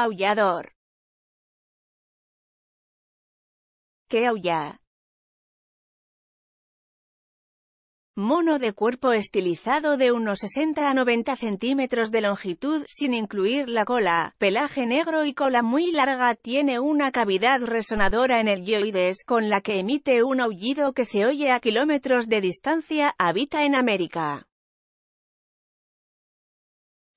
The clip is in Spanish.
Aullador. ¿Qué aulla? Mono de cuerpo estilizado de unos 60 a 90 centímetros de longitud sin incluir la cola, pelaje negro y cola muy larga tiene una cavidad resonadora en el yoides con la que emite un aullido que se oye a kilómetros de distancia, habita en América.